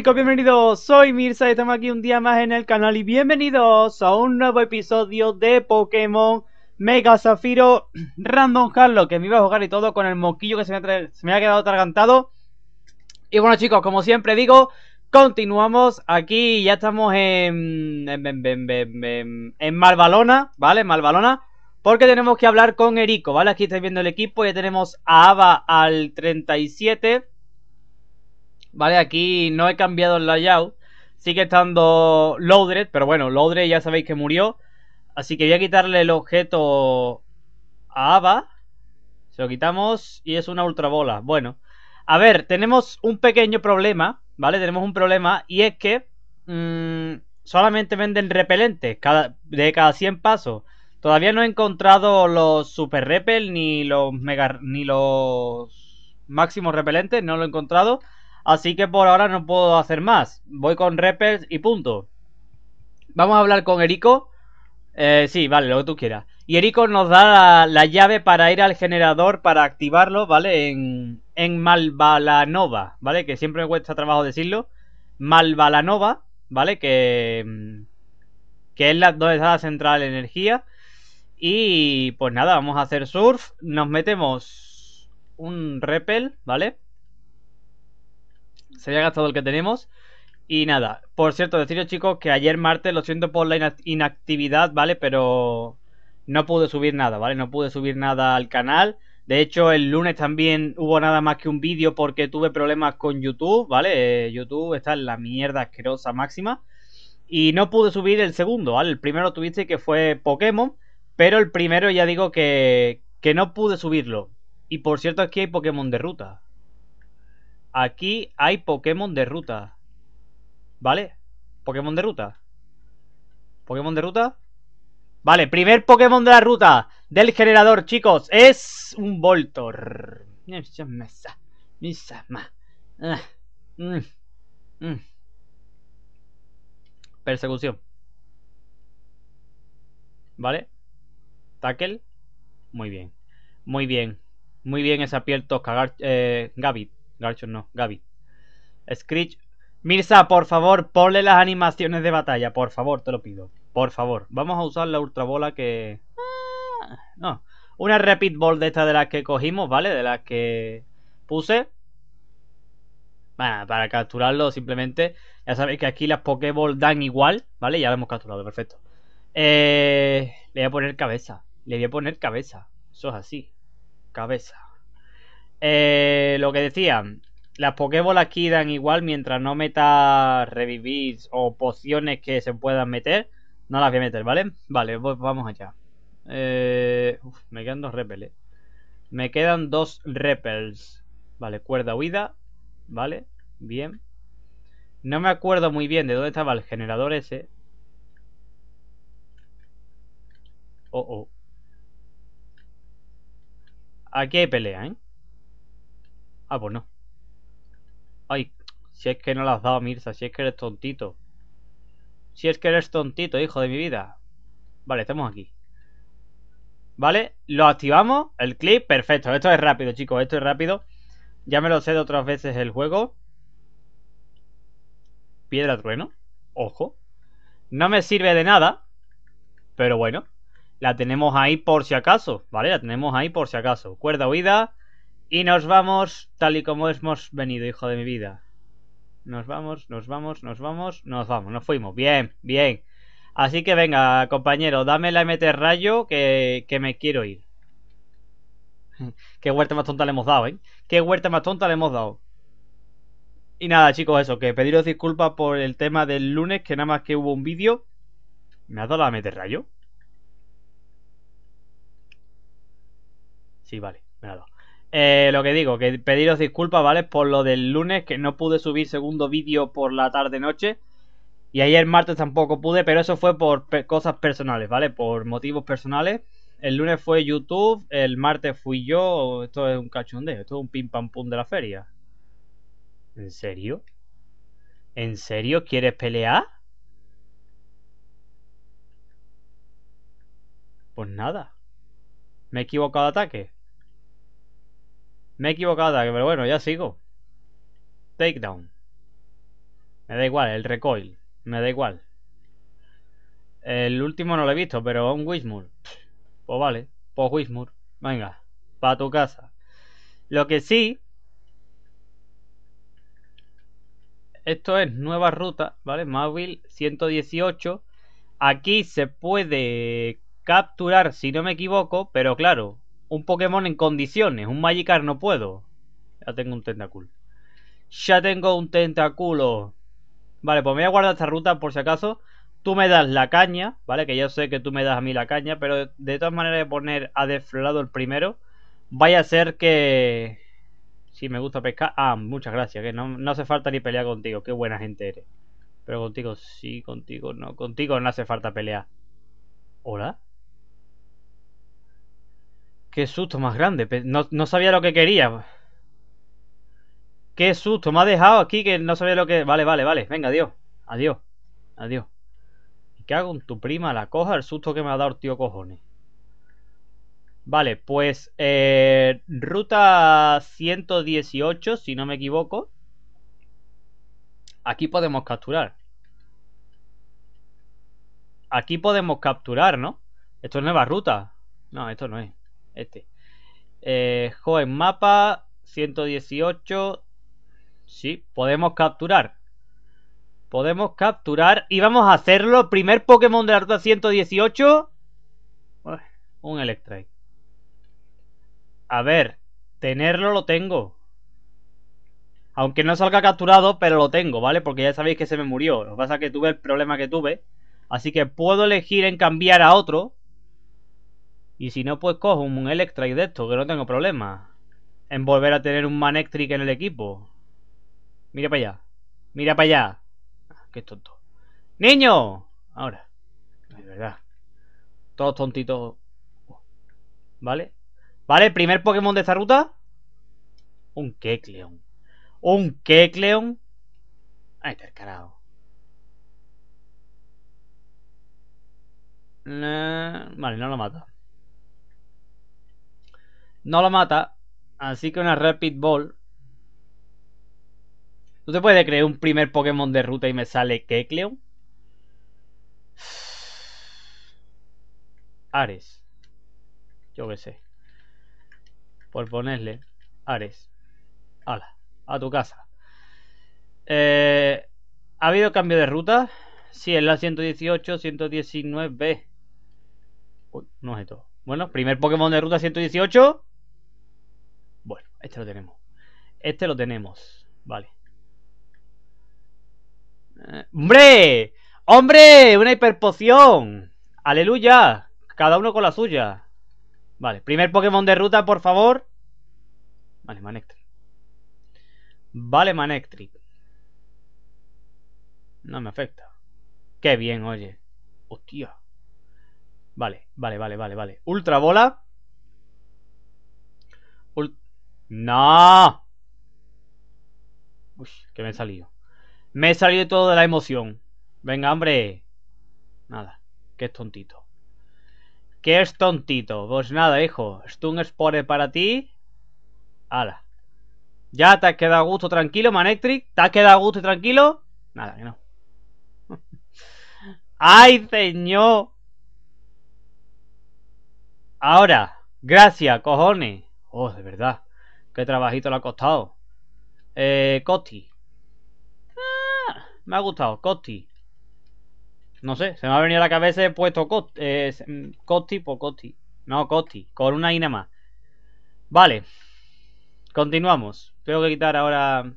Chicos, bienvenidos, soy Mirza y estamos aquí un día más en el canal y bienvenidos a un nuevo episodio de Pokémon Mega Zafiro Random Carlo, que me iba a jugar y todo con el moquillo que se me, ha, quedado tragantado. Y bueno chicos, como siempre digo, continuamos aquí, ya estamos en, en, en Malvalona, ¿vale? Malvalona, porque tenemos que hablar con Erico, ¿vale? Aquí estáis viendo el equipo, ya tenemos a Ava al 37, ¿vale? Aquí no he cambiado el layout, sigue estando Loadred, pero bueno, Loadred ya sabéis que murió, así que voy a quitarle el objeto a Ava, se lo quitamos y es una ultra bola, bueno. A ver, tenemos un pequeño problema, ¿vale? Tenemos un problema y es que mm, solamente venden repelentes cada, de cada 100 pasos. Todavía no he encontrado los super repel ni los mega, ni los máximos repelentes, no lo he encontrado. Así que por ahora no puedo hacer más. Voy con Repels y punto. Vamos a hablar con Erico. Eh, sí, vale, lo que tú quieras. Y Erico nos da la, llave para ir al generador para activarlo, ¿vale? En, en Malvalanova, ¿vale? Que siempre me cuesta trabajo decirlo. Malvalanova, ¿vale? Que, mm, que es la, donde está la central de energía. Y pues nada, vamos a hacer surf. Nos metemos un repel, ¿vale? se había gastado el que tenemos. Y nada, por cierto, deciros chicos que ayer martes, lo siento por la inactividad, ¿vale? Pero no pude subir nada, ¿vale? No pude subir nada al canal. De hecho, el lunes también hubo nada más que un vídeo porque tuve problemas con YouTube, ¿vale? Eh, YouTube está en la mierda asquerosa máxima. Y no pude subir el segundo, ¿vale? El primero tuviste que fue Pokémon, pero el primero ya digo que, que no pude subirlo. Y por cierto, aquí hay Pokémon de ruta. Aquí hay Pokémon de ruta. ¿Vale? Pokémon de ruta. Pokémon de ruta. Vale, primer Pokémon de la ruta del generador, chicos. Es un Voltor. Ah, mm, mm. Persecución. ¿Vale? Tackle. Muy bien. Muy bien. Muy bien ese piel tosca, eh, Garchomp no, Gaby. Screech. Mirza, por favor, ponle las animaciones de batalla, por favor, te lo pido. Por favor, vamos a usar la ultra bola que... Ah, no, una rapid ball de estas de las que cogimos, ¿vale? De las que puse. para capturarlo simplemente. Ya sabéis que aquí las Pokéball dan igual, ¿vale? Ya lo hemos capturado, perfecto. Eh, le voy a poner cabeza. Le voy a poner cabeza. Eso es así. Cabeza. Eh, lo que decía, las Pokébolas aquí dan igual mientras no metas revivir o pociones que se puedan meter. No las voy a meter, ¿vale? Vale, pues vamos allá. Eh, me quedan dos repels. Eh. Me quedan dos repels. Vale, cuerda huida. Vale, bien. No me acuerdo muy bien de dónde estaba el generador ese. Oh, oh. Aquí hay pelea, ¿eh? Ah, pues no. Ay, si es que no la has dado, Mirza, si es que eres tontito. Si es que eres tontito, hijo de mi vida. Vale, estamos aquí. ¿Vale? Lo activamos, el clip, perfecto. Esto es rápido, chicos, esto es rápido. Ya me lo sé de otras veces el juego. Piedra trueno, ojo. No me sirve de nada, pero bueno. La tenemos ahí por si acaso, ¿vale? La tenemos ahí por si acaso. Cuerda huida, y nos vamos tal y como hemos venido, hijo de mi vida. Nos vamos, nos vamos, nos vamos, nos vamos, nos fuimos. Bien, bien. Así que venga, compañero, dame la MT rayo que, me quiero ir. Qué huerta más tonta le hemos dado, ¿eh? Qué huerta más tonta le hemos dado. Y nada, chicos, eso, que pediros disculpas por el tema del lunes, que nada más que hubo un vídeo. ¿Me has dado la MT rayo? Sí, vale, me ha dado. Eh, lo que digo, que pediros disculpas, ¿vale? Por lo del lunes, que no pude subir segundo vídeo por la tarde-noche. Y ayer martes tampoco pude, pero eso fue por cosas personales, ¿vale? Por motivos personales. El lunes fue YouTube, el martes fui yo. Esto es un cachondeo, esto es un pim pam pum de la feria. ¿En serio? ¿En serio quieres pelear? Pues nada. Me he equivocado de ataque. Me he equivocado, pero bueno, ya sigo. Takedown. Me da igual, el recoil. Me da igual. El último no lo he visto, pero un Wismur. Pues vale, pues Wismur. Venga, para tu casa. Lo que sí. Esto es nueva ruta, ¿vale? Mobile 118. Aquí se puede capturar, si no me equivoco, pero claro, un Pokémon en condiciones. Un Magikarp no puedo. Ya tengo un Tentaculo Ya tengo un Tentaculo Vale, pues me voy a guardar esta ruta por si acaso. Tú me das la caña, ¿vale? Que yo sé que tú me das a mí la caña, pero de todas maneras de poner a desflorado el primero. Vaya a ser que... Si me gusta pescar. Ah, muchas gracias, que no, no hace falta ni pelear contigo. Qué buena gente eres. Pero contigo sí, contigo no. Contigo no hace falta pelear. ¿Hola? Qué susto más grande. No, no, sabía lo que quería. Qué susto. Me ha dejado aquí que no sabía lo que... Vale, vale, vale. Venga, adiós. Adiós. Adiós. ¿Y qué hago con tu prima? La coja el susto que me ha dado el tío cojones. Vale, pues... Eh, ruta 118, si no me equivoco. Aquí podemos capturar. Aquí podemos capturar, ¿no? Esto es nueva ruta. No, esto no es. Este. Eh, joven mapa, 118. Sí, podemos capturar. Podemos capturar y vamos a hacerlo. Primer Pokémon de la ruta 118. un Electra A ver, tenerlo lo tengo. Aunque no salga capturado, pero lo tengo, ¿vale? Porque ya sabéis que se me murió. Lo que pasa es que tuve el problema que tuve. Así que puedo elegir en cambiar a otro. Y si no, pues cojo un y de esto, que no tengo problema. En volver a tener un Manectric en el equipo. Mira para allá. Mira para allá. Ah, qué tonto. ¡Niño! Ahora. es verdad. Todos tontitos. ¿Vale? ¿Vale? primer Pokémon de esta ruta? Un Kecleon. Un Kecleon. Ay, carajo Vale, no lo mata. No la mata. Así que una Rapid Ball. ¿Tú te puedes creer un primer Pokémon de ruta y me sale Kecleon? Ares. Yo qué sé. Por ponerle Ares. Ala, a tu casa. Eh, ¿Ha habido cambio de ruta? Sí, es la 118, 119B. no es esto. Bueno, primer Pokémon de ruta 118. Este lo tenemos. Este lo tenemos. Vale. Eh, ¡Hombre! ¡Hombre! ¡Una hiperpoción! ¡Aleluya! Cada uno con la suya. Vale, primer Pokémon de ruta, por favor. Vale, Manectric. Vale, Manectric. No me afecta. Qué bien, oye. Hostia. Vale, vale, vale, vale, vale. Ultra bola. ¡No! Uy, que me he salido. Me he salido todo de la emoción. Venga, hombre. Nada, que es tontito. ¿Qué es tontito? Pues nada, hijo. un Spore para ti. ¡Hala! ¿Ya te has quedado a gusto tranquilo, Manectric? ¿Te has quedado a gusto tranquilo? Nada, que no. ¡Ay, señor! Ahora, gracias, cojones. Oh, de verdad. Qué trabajito le ha costado. Eh, Costi. Ah, me ha gustado, Costi. No sé, se me ha venido a la cabeza he puesto eh, mm, Costi, eh, por No, Costi, con una y nada más. Vale. Continuamos. Tengo que quitar ahora...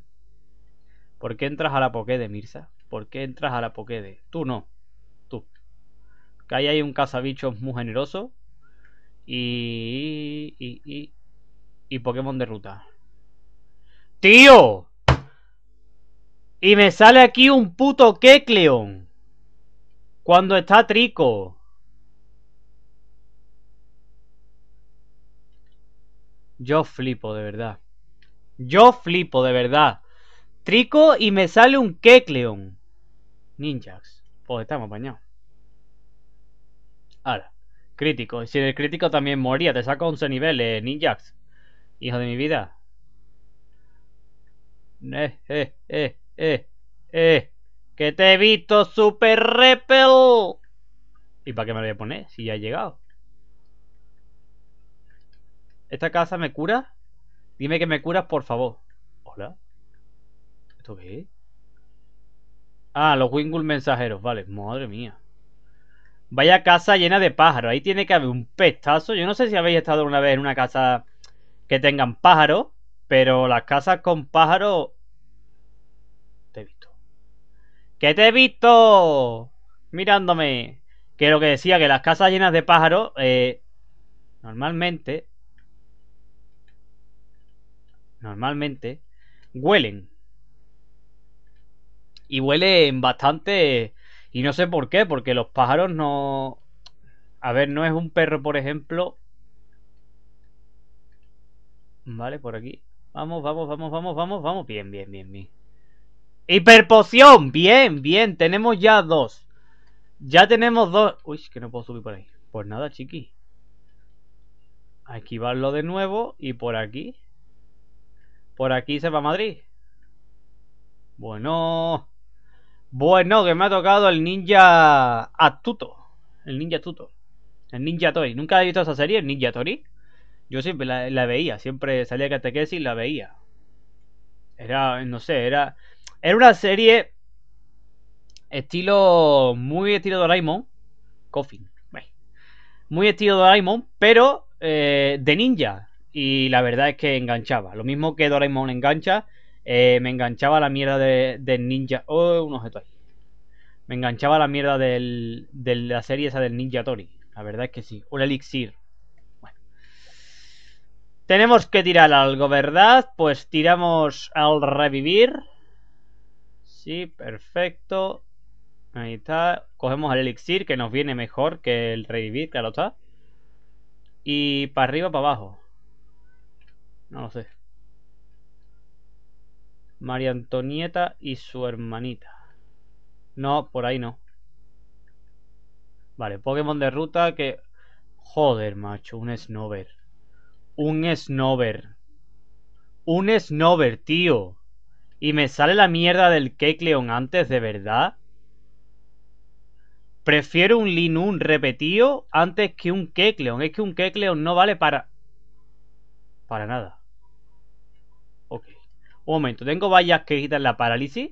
¿Por qué entras a la Pokéde, Mirza? ¿Por qué entras a la Pokéde? Tú no. Tú. Que ahí hay un cazabicho muy generoso. y, y y Pokémon de ruta. ¡Tío! Y me sale aquí un puto Kecleon. Cuando está Trico. Yo flipo, de verdad. Yo flipo, de verdad. Trico y me sale un Kecleon. Ninjax. Pues estamos apañados. Ahora, crítico. Y si el crítico también moría. Te saca 11 niveles, Ninjax hijo de mi vida. Eh, eh, eh, eh, eh. Que te he visto, Super Repel. ¿Y para qué me lo voy a poner? Si ya he llegado. ¿Esta casa me cura? Dime que me curas, por favor. Hola. ¿Esto qué es? Ah, los Wingull mensajeros. Vale, madre mía. Vaya casa llena de pájaros. Ahí tiene que haber un pestazo. Yo no sé si habéis estado una vez en una casa que tengan pájaros, pero las casas con pájaros... Te he visto. ¡Que te he visto! Mirándome. Que lo que decía, que las casas llenas de pájaros, eh, normalmente... Normalmente huelen. Y huelen bastante... Y no sé por qué, porque los pájaros no... A ver, no es un perro, por ejemplo, Vale, por aquí. Vamos, vamos, vamos, vamos, vamos, vamos. Bien, bien, bien, bien. ¡Hiperpoción! Bien, bien. Tenemos ya dos. Ya tenemos dos. Uy, que no puedo subir por ahí. Pues nada, chiqui. va lo de nuevo. Y por aquí. Por aquí se va a Madrid. Bueno. Bueno, que me ha tocado el ninja astuto. El ninja Tuto. El ninja Tori. Nunca he visto esa serie, el ninja Tori yo siempre la, veía, siempre salía a y la veía. Era, no sé, era, era una serie estilo, muy estilo Doraemon, Coffin, muy estilo Doraemon, pero eh, de ninja. Y la verdad es que enganchaba. Lo mismo que Doraemon engancha, eh, me enganchaba la mierda de, Ninja. Oh, un objeto ahí. Me enganchaba la mierda del, de la serie esa del Ninja Tori. La verdad es que sí. Un elixir. Tenemos que tirar algo, ¿verdad? Pues tiramos al revivir. Sí, perfecto. Ahí está. Cogemos el elixir, que nos viene mejor que el revivir, claro está. Y para arriba, para abajo. No lo sé. María Antonieta y su hermanita. No, por ahí no. Vale, Pokémon de ruta que... Joder, macho, un Snover un Snover Un Snover, tío. Y me sale la mierda del Kecleon antes, ¿de verdad? Prefiero un Linun repetido antes que un Kecleon. Es que un Kecleon no vale para... Para nada. Ok. Un momento, tengo vallas que quitan la parálisis.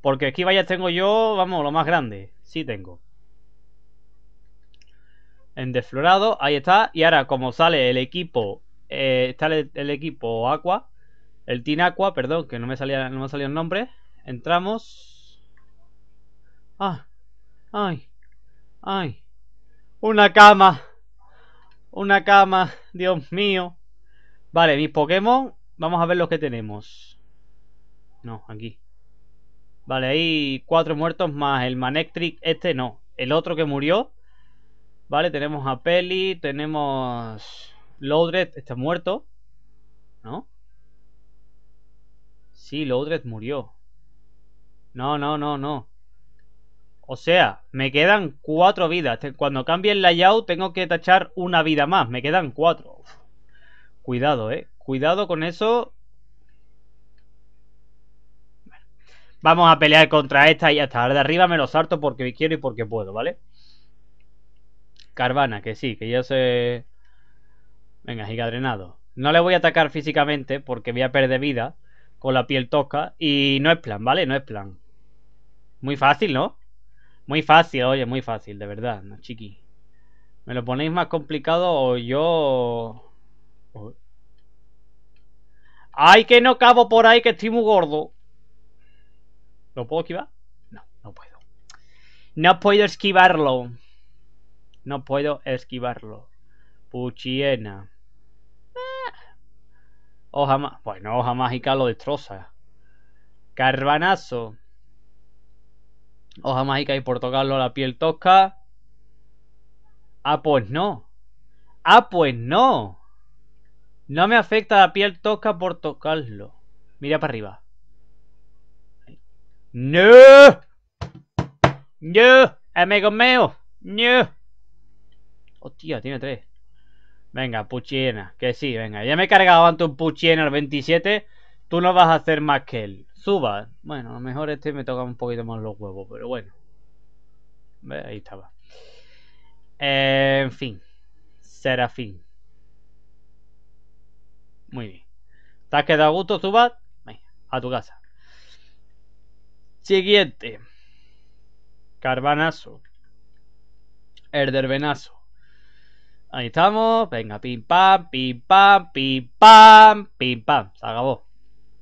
Porque aquí vallas tengo yo, vamos, lo más grande. Sí tengo en desflorado, ahí está. Y ahora, como sale el equipo, está eh, el, equipo Aqua, el Team Aqua, perdón, que no me salía, no me el nombre. Entramos. Ah, ay, ay, una cama, una cama, Dios mío. Vale, mis Pokémon, vamos a ver los que tenemos. No, aquí. Vale, ahí cuatro muertos más el Manectric, este no, el otro que murió Vale, tenemos a Peli, tenemos... Loudred está muerto, ¿no? Sí, Loudred murió. No, no, no, no. O sea, me quedan cuatro vidas. Cuando cambie el layout tengo que tachar una vida más. Me quedan cuatro. Cuidado, eh. Cuidado con eso. Vamos a pelear contra esta y hasta ahora de arriba me lo salto porque quiero y porque puedo, ¿vale? vale Carvana, que sí, que yo sé... Venga, gigadrenado. No le voy a atacar físicamente porque voy a perder vida con la piel tosca. Y no es plan, ¿vale? No es plan. Muy fácil, ¿no? Muy fácil, oye, muy fácil, de verdad, no chiqui. ¿Me lo ponéis más complicado o yo...? ¡Ay, que no cabo por ahí, que estoy muy gordo! ¿Lo puedo esquivar? No, no puedo. No puedo esquivarlo. No puedo esquivarlo. Puchiena. Oja ah. Hoja mágica. Bueno, hoja mágica lo destroza. Carbanazo. Hoja mágica y por tocarlo la piel tosca. Ah, pues no. Ah, pues no. No me afecta la piel tosca por tocarlo. Mira para arriba. No. No, amigo mío. No. Hostia, tiene tres. Venga, Puchiena, que sí, venga. Ya me he cargado antes un Puchiena al 27. Tú no vas a hacer más que él. Suba. Bueno, a lo mejor este me toca un poquito más los huevos, pero bueno. Ahí estaba. Eh, en fin. Serafín. Muy bien. ¿Te has quedado a gusto, Zubat? Venga, a tu casa. Siguiente. Carbanazo. Herdervenazo Ahí estamos. Venga, pim pam, pim pam, pim pam, pim pam. Se acabó.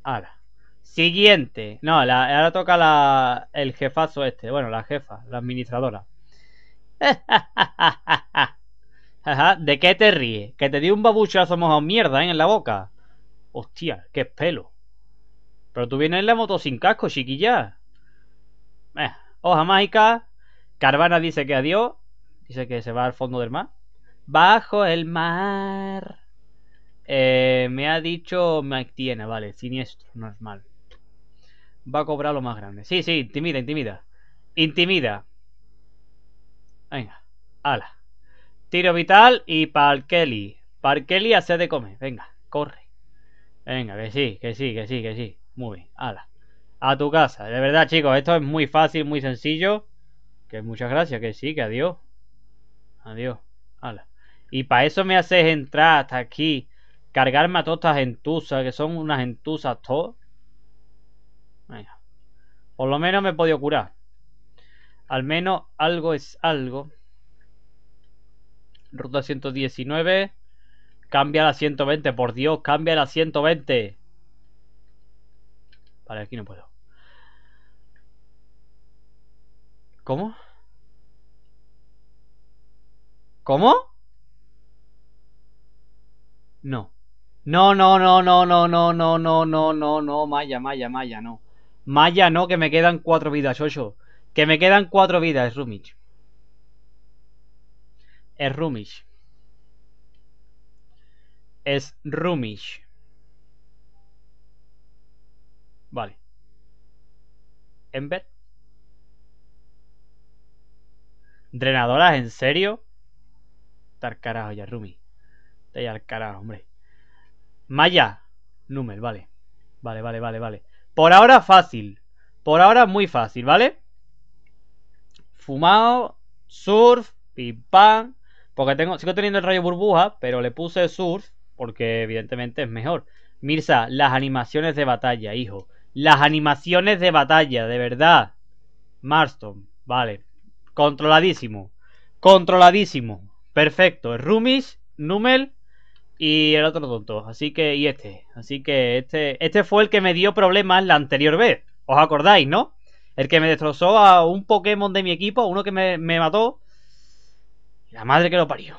Ahora. Siguiente. No, ahora toca la, el jefazo este. Bueno, la jefa, la administradora. ¿De qué te ríes? Que te dio un babuchazo mojado mierda ¿eh? en la boca. Hostia, qué pelo. Pero tú vienes en la moto sin casco, chiquilla. Eh, hoja mágica. Carvana dice que adiós. Dice que se va al fondo del mar. Bajo el mar. Eh, me ha dicho Me tiene, vale, siniestro, mal Va a cobrar lo más grande. Sí, sí, intimida, intimida. Intimida. Venga, ala. Tiro vital y pa'l Kelly. hace de comer. Venga, corre. Venga, que sí, que sí, que sí, que sí. Muy bien, ala. A tu casa. De verdad, chicos, esto es muy fácil, muy sencillo. Que muchas gracias, que sí, que adiós. Adiós. Ala. Y para eso me haces entrar hasta aquí, cargarme a todas estas gentusas, que son unas entusas todas. Por lo menos me he podido curar. Al menos algo es algo. Ruta 119. Cambia la 120, por Dios, cambia la 120. Vale, aquí no puedo. ¿Cómo? ¿Cómo? No. No, no, no, no, no, no, no, no, no, no, no, Maya, Maya, Maya, no. Maya, no, que me quedan cuatro vidas, ocho. Que me quedan cuatro vidas, Rumich. Es Rumish Es Rumish Vale. Embed. ¿Drenadoras? ¿En serio? Tar carajo ya, Rumi. Y al carajo, hombre. Maya. Número, vale. Vale, vale, vale, vale. Por ahora fácil. Por ahora muy fácil, ¿vale? Fumado, surf, pim Porque tengo, sigo teniendo el rayo burbuja, pero le puse surf porque evidentemente es mejor. Mirza, las animaciones de batalla, hijo. Las animaciones de batalla, de verdad. Marston, vale. Controladísimo. Controladísimo. Perfecto. Rumis, Numel y el otro tonto. Así que, y este. Así que este, este fue el que me dio problemas la anterior vez. ¿Os acordáis, no? El que me destrozó a un Pokémon de mi equipo, uno que me, me mató. La madre que lo parió.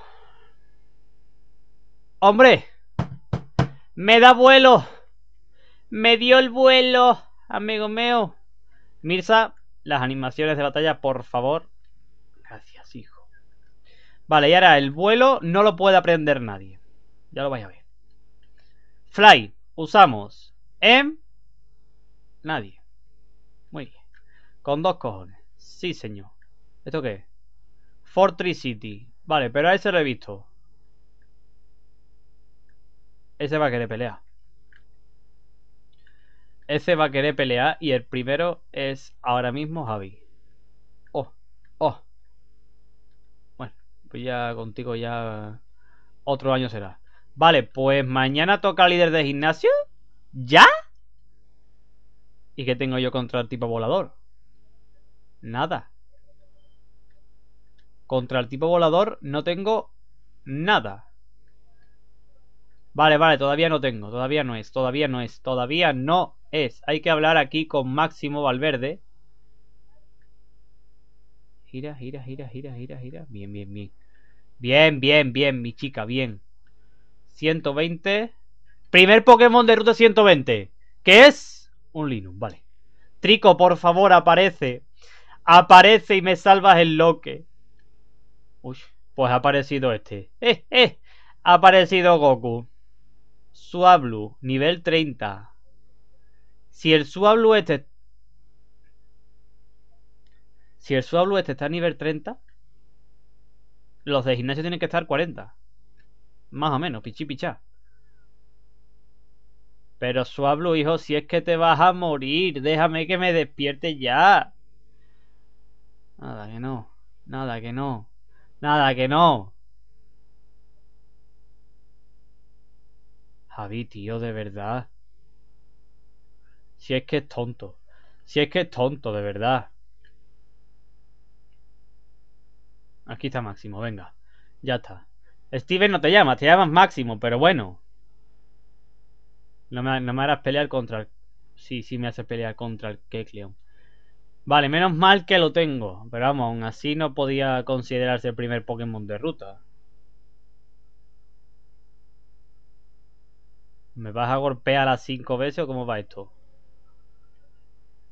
¡Hombre! ¡Me da vuelo! ¡Me dio el vuelo! Amigo mío. Mirza, las animaciones de batalla, por favor. Gracias, hijo. Vale, y ahora el vuelo no lo puede aprender nadie. Ya lo vais a ver. Fly usamos m nadie. Muy bien. Con dos cojones. Sí, señor. ¿Esto qué es? Fortress City. Vale, pero a ese lo he visto. Ese va a querer pelear. Ese va a querer pelear y el primero es ahora mismo Javi. Oh, oh. Bueno, pues ya contigo ya otro año será. Vale, pues mañana toca líder de gimnasio. ¿Ya? ¿Y qué tengo yo contra el tipo volador? Nada. Contra el tipo volador no tengo nada. Vale, vale, todavía no tengo. Todavía no es, todavía no es, todavía no es. Hay que hablar aquí con Máximo Valverde. Gira, gira, gira, gira, gira, gira. Bien, bien, bien. Bien, bien, bien, mi chica, bien. 120. Primer Pokémon de ruta 120, que es un Linux, vale. Trico, por favor, aparece. Aparece y me salvas el loque. Uy, pues ha aparecido este. eh! eh ha aparecido Goku. Suablu, nivel 30. Si el Suablu este... Si el Suablu este está a nivel 30, los de gimnasio tienen que estar 40. Más o menos, pichi pichá. Pero suablo, hijo, si es que te vas a morir, déjame que me despierte ya. Nada que no, nada que no, nada que no. Javi, tío, de verdad. Si es que es tonto. Si es que es tonto, de verdad. Aquí está Máximo, venga. Ya está. Steven no te llamas, te llamas Máximo, pero bueno. No me, harás pelear contra el... Sí, sí me haces pelear contra el Kecleon. Vale, menos mal que lo tengo. Pero vamos, aún así no podía considerarse el primer Pokémon de ruta. ¿Me vas a golpear las cinco veces o cómo va esto?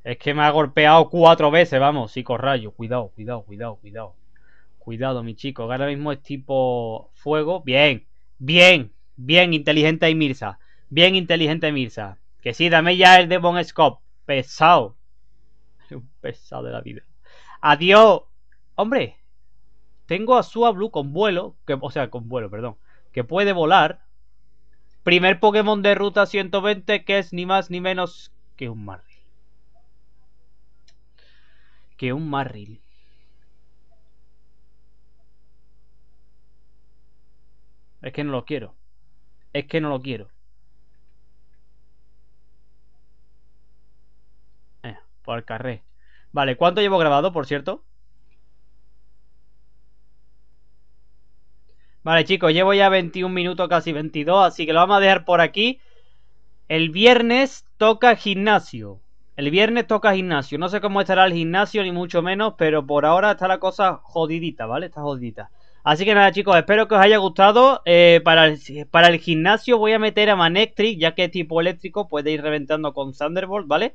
Es que me ha golpeado cuatro veces, vamos, rayo Cuidado, cuidado, cuidado, cuidado. Cuidado, mi chico. Ahora mismo es tipo fuego. Bien, bien, bien inteligente y Mirza. Bien inteligente Mirza. Que sí, dame ya el Devon Scope. Pesado. Un pesado de la vida. Adiós. Hombre, tengo a Blue con vuelo. Que, o sea, con vuelo, perdón. Que puede volar. Primer Pokémon de ruta 120 que es ni más ni menos que un Marril. Que un Marril. Es que no lo quiero. Es que no lo quiero. Eh, por el carré. Vale, ¿cuánto llevo grabado, por cierto? Vale, chicos, llevo ya 21 minutos, casi 22, así que lo vamos a dejar por aquí. El viernes toca gimnasio. El viernes toca gimnasio. No sé cómo estará el gimnasio, ni mucho menos, pero por ahora está la cosa jodidita, ¿vale? Está jodidita. Así que nada chicos, espero que os haya gustado. Eh, para, el, gimnasio voy a meter a Manectric, ya que es tipo eléctrico, puede ir reventando con Thunderbolt, ¿vale?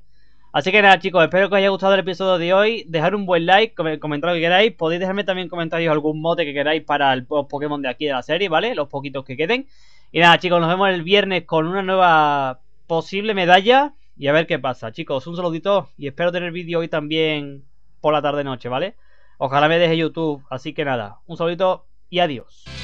Así que nada chicos, espero que os haya gustado el episodio de hoy. Dejar un buen like, comentar lo que queráis. Podéis dejarme también comentarios algún mote que queráis para el, Pokémon de aquí de la serie, ¿vale? Los poquitos que queden. Y nada chicos, nos vemos el viernes con una nueva posible medalla. Y a ver qué pasa chicos, un saludito y espero tener vídeo hoy también por la tarde-noche, ¿vale? Ojalá me deje YouTube. Así que nada, un saludito y adiós.